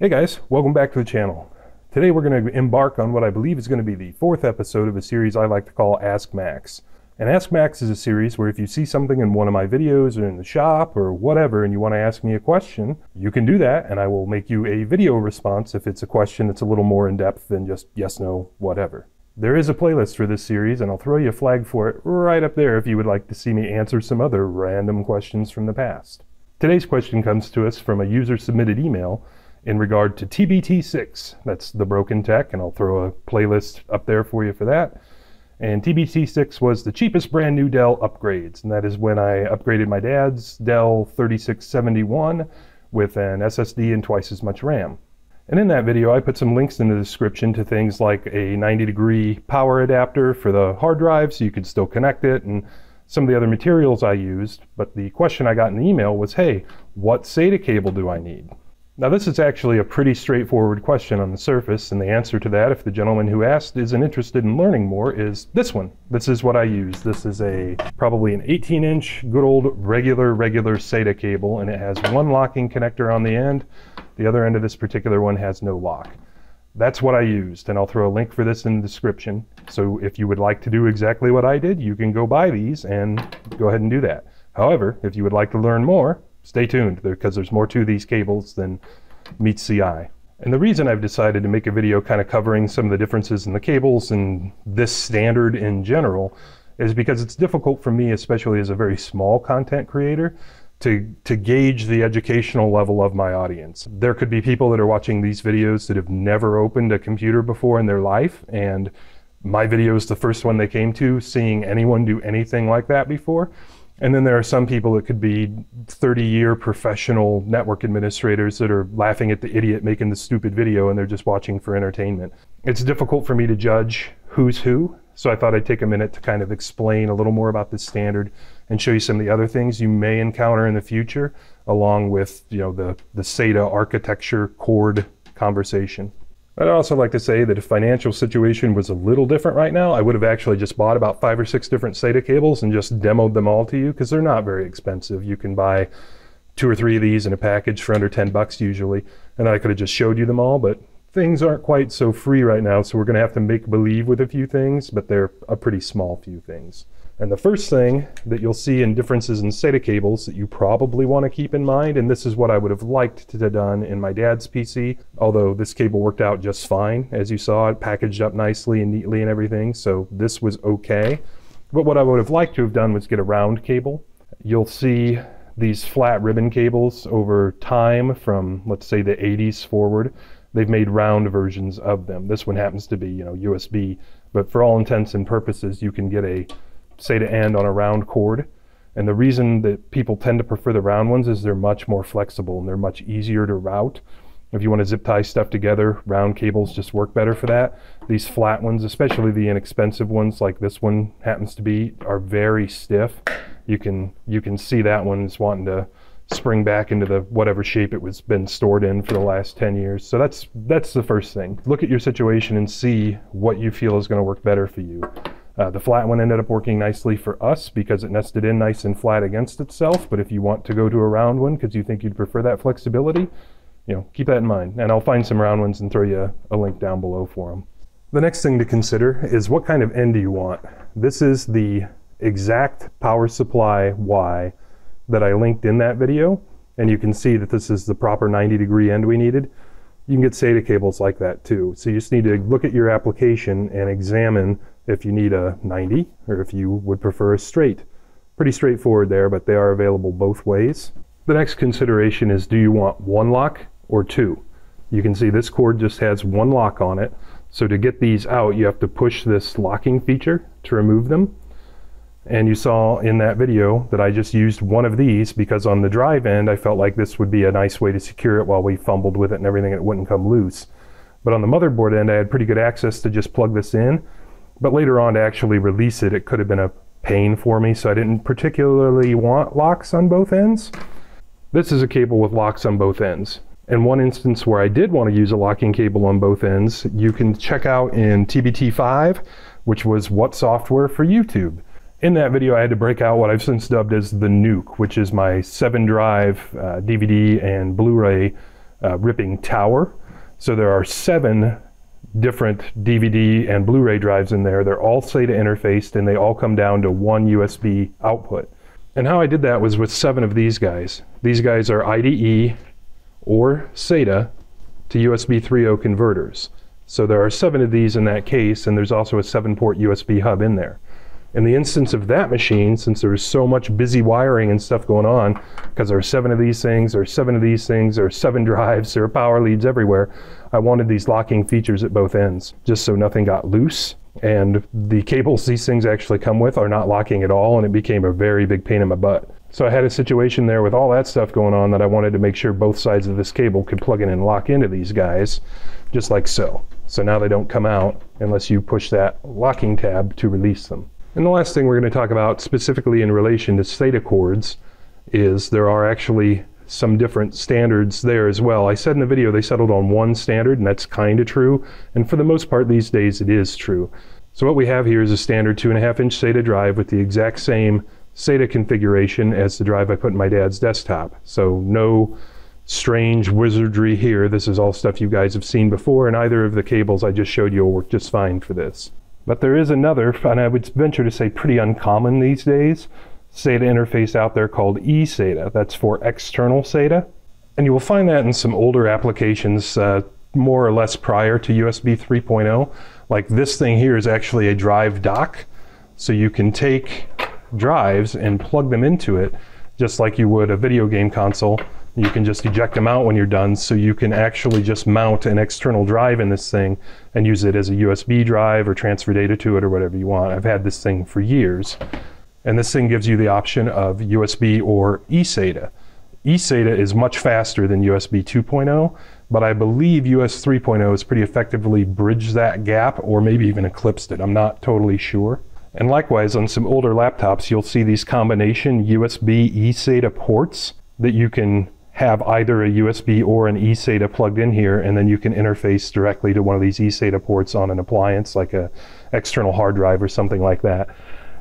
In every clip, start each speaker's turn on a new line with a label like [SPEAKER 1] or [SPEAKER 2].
[SPEAKER 1] Hey guys, welcome back to the channel. Today we're going to embark on what I believe is going to be the fourth episode of a series I like to call Ask Max. And Ask Max is a series where if you see something in one of my videos or in the shop or whatever and you want to ask me a question, you can do that and I will make you a video response if it's a question that's a little more in depth than just yes, no, whatever. There is a playlist for this series and I'll throw you a flag for it right up there if you would like to see me answer some other random questions from the past. Today's question comes to us from a user submitted email in regard to TBT6. That's the broken tech, and I'll throw a playlist up there for you for that. And TBT6 was the cheapest brand new Dell upgrades, and that is when I upgraded my dad's Dell 3671 with an SSD and twice as much RAM. And in that video, I put some links in the description to things like a 90 degree power adapter for the hard drive so you could still connect it and some of the other materials I used. But the question I got in the email was, hey, what SATA cable do I need? Now, this is actually a pretty straightforward question on the surface, and the answer to that, if the gentleman who asked isn't interested in learning more, is this one. This is what I use. This is a probably an 18 inch good old regular, regular SATA cable, and it has one locking connector on the end. The other end of this particular one has no lock. That's what I used, and I'll throw a link for this in the description. So if you would like to do exactly what I did, you can go buy these and go ahead and do that. However, if you would like to learn more, stay tuned because there's more to these cables than meets the eye. And the reason I've decided to make a video kind of covering some of the differences in the cables and this standard in general is because it's difficult for me, especially as a very small content creator, to, to gauge the educational level of my audience. There could be people that are watching these videos that have never opened a computer before in their life, and my video is the first one they came to, seeing anyone do anything like that before. And then there are some people that could be 30 year professional network administrators that are laughing at the idiot making the stupid video and they're just watching for entertainment. It's difficult for me to judge who's who, so I thought I'd take a minute to kind of explain a little more about this standard and show you some of the other things you may encounter in the future along with, you know, the the SATA architecture cord conversation. I'd also like to say that if financial situation was a little different right now, I would have actually just bought about five or six different SATA cables and just demoed them all to you because they're not very expensive. You can buy two or three of these in a package for under 10 bucks usually, and I could have just showed you them all, but things aren't quite so free right now, so we're going to have to make believe with a few things, but they're a pretty small few things. And the first thing that you'll see in differences in SATA cables that you probably want to keep in mind, and this is what I would have liked to have done in my dad's PC, although this cable worked out just fine, as you saw, it packaged up nicely and neatly and everything, so this was okay. But what I would have liked to have done was get a round cable. You'll see these flat ribbon cables over time from, let's say, the 80s forward. They've made round versions of them. This one happens to be, you know, USB, but for all intents and purposes, you can get a say to end on a round chord. And the reason that people tend to prefer the round ones is they're much more flexible and they're much easier to route. If you want to zip tie stuff together, round cables just work better for that. These flat ones, especially the inexpensive ones like this one happens to be, are very stiff. You can you can see that one is wanting to spring back into the whatever shape it was been stored in for the last 10 years. So that's that's the first thing. Look at your situation and see what you feel is going to work better for you. Uh, the flat one ended up working nicely for us because it nested in nice and flat against itself. But if you want to go to a round one because you think you'd prefer that flexibility, you know, keep that in mind. And I'll find some round ones and throw you a, a link down below for them. The next thing to consider is what kind of end do you want? This is the exact power supply Y that I linked in that video. And you can see that this is the proper 90 degree end we needed you can get SATA cables like that too. So you just need to look at your application and examine if you need a 90 or if you would prefer a straight. Pretty straightforward there, but they are available both ways. The next consideration is do you want one lock or two? You can see this cord just has one lock on it. So to get these out, you have to push this locking feature to remove them. And you saw in that video that I just used one of these because on the drive end, I felt like this would be a nice way to secure it while we fumbled with it and everything, and it wouldn't come loose. But on the motherboard end, I had pretty good access to just plug this in. But later on, to actually release it, it could have been a pain for me, so I didn't particularly want locks on both ends. This is a cable with locks on both ends. In one instance where I did want to use a locking cable on both ends, you can check out in TBT5, which was What Software for YouTube in that video, I had to break out what I've since dubbed as the Nuke, which is my seven drive uh, DVD and Blu ray uh, ripping tower. So there are seven different DVD and Blu ray drives in there. They're all SATA interfaced and they all come down to one USB output. And how I did that was with seven of these guys. These guys are IDE or SATA to USB 3.0 converters. So there are seven of these in that case, and there's also a seven port USB hub in there. In the instance of that machine, since there was so much busy wiring and stuff going on, because there are seven of these things, there are seven of these things, there are seven drives, there are power leads everywhere, I wanted these locking features at both ends, just so nothing got loose. And the cables these things actually come with are not locking at all, and it became a very big pain in my butt. So I had a situation there with all that stuff going on that I wanted to make sure both sides of this cable could plug in and lock into these guys, just like so. So now they don't come out unless you push that locking tab to release them. And the last thing we're going to talk about specifically in relation to state accords is there are actually some different standards there as well. I said in the video they settled on one standard, and that's kind of true. And for the most part these days, it is true. So what we have here is a standard 2.5 inch SATA drive with the exact same SATA configuration as the drive I put in my dad's desktop. So no strange wizardry here. This is all stuff you guys have seen before, and either of the cables I just showed you will work just fine for this. But there is another, and I would venture to say pretty uncommon these days, SATA interface out there called eSATA. That's for external SATA. And you will find that in some older applications, uh, more or less prior to USB 3.0. Like this thing here is actually a drive dock. So you can take drives and plug them into it, just like you would a video game console you can just eject them out when you're done, so you can actually just mount an external drive in this thing and use it as a USB drive or transfer data to it or whatever you want. I've had this thing for years. And this thing gives you the option of USB or eSATA. eSATA is much faster than USB 2.0, but I believe US 3.0 has pretty effectively bridged that gap or maybe even eclipsed it. I'm not totally sure. And likewise, on some older laptops, you'll see these combination USB eSATA ports that you can have either a USB or an eSATA plugged in here, and then you can interface directly to one of these eSATA ports on an appliance, like a external hard drive or something like that.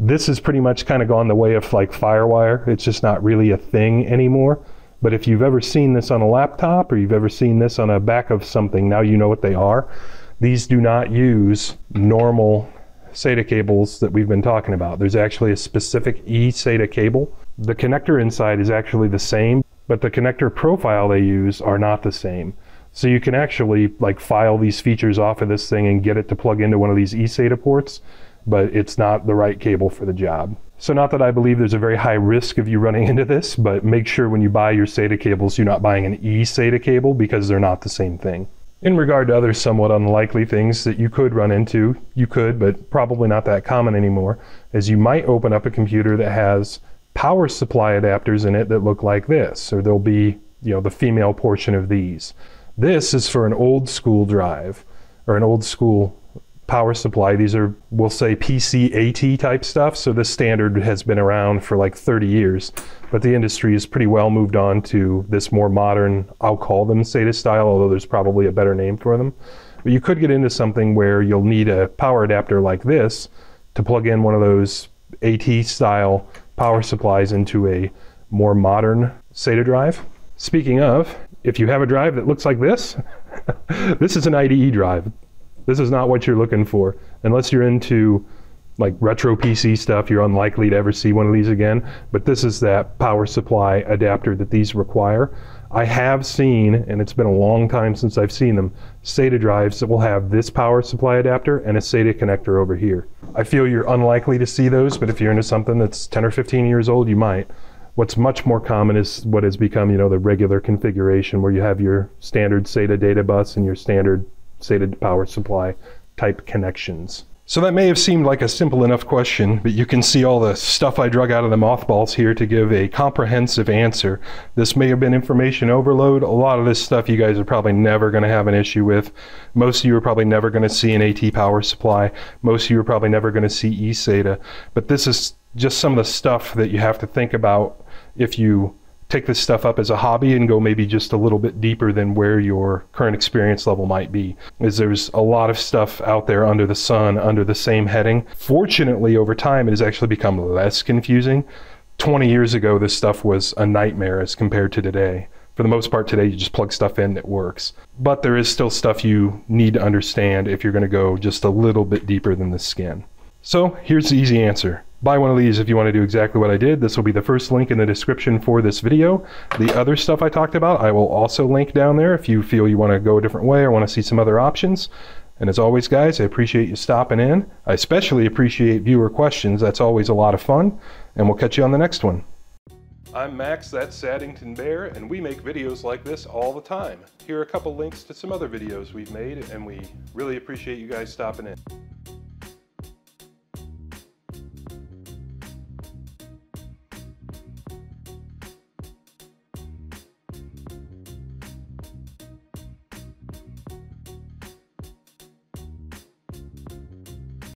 [SPEAKER 1] This has pretty much kind of gone the way of like FireWire. It's just not really a thing anymore. But if you've ever seen this on a laptop or you've ever seen this on a back of something, now you know what they are. These do not use normal SATA cables that we've been talking about. There's actually a specific eSATA cable. The connector inside is actually the same, but the connector profile they use are not the same. So you can actually like file these features off of this thing and get it to plug into one of these eSATA ports, but it's not the right cable for the job. So not that I believe there's a very high risk of you running into this, but make sure when you buy your SATA cables, you're not buying an eSATA cable because they're not the same thing. In regard to other somewhat unlikely things that you could run into, you could, but probably not that common anymore, is you might open up a computer that has power supply adapters in it that look like this, or there'll be, you know, the female portion of these. This is for an old school drive or an old school power supply. These are, we'll say, PCAT type stuff. So this standard has been around for like 30 years, but the industry has pretty well moved on to this more modern, I'll call them SATA style, although there's probably a better name for them. But you could get into something where you'll need a power adapter like this to plug in one of those AT style power supplies into a more modern SATA drive. Speaking of, if you have a drive that looks like this, this is an IDE drive. This is not what you're looking for. Unless you're into like retro PC stuff, you're unlikely to ever see one of these again. But this is that power supply adapter that these require. I have seen, and it's been a long time since I've seen them, SATA drives that will have this power supply adapter and a SATA connector over here. I feel you're unlikely to see those, but if you're into something that's 10 or 15 years old, you might. What's much more common is what has become, you know, the regular configuration where you have your standard SATA data bus and your standard SATA power supply type connections. So that may have seemed like a simple enough question, but you can see all the stuff I drug out of the mothballs here to give a comprehensive answer. This may have been information overload. A lot of this stuff you guys are probably never going to have an issue with. Most of you are probably never going to see an AT power supply. Most of you are probably never going to see eSATA. But this is just some of the stuff that you have to think about if you take this stuff up as a hobby and go maybe just a little bit deeper than where your current experience level might be. Is there's a lot of stuff out there under the sun under the same heading. Fortunately, over time, it has actually become less confusing. 20 years ago, this stuff was a nightmare as compared to today. For the most part, today you just plug stuff in it works. But there is still stuff you need to understand if you're going to go just a little bit deeper than the skin. So here's the easy answer Buy one of these if you want to do exactly what I did. This will be the first link in the description for this video. The other stuff I talked about, I will also link down there if you feel you want to go a different way or want to see some other options. And as always, guys, I appreciate you stopping in. I especially appreciate viewer questions. That's always a lot of fun. And we'll catch you on the next one. I'm Max, that's Saddington Bear, and we make videos like this all the time. Here are a couple links to some other videos we've made, and we really appreciate you guys stopping in.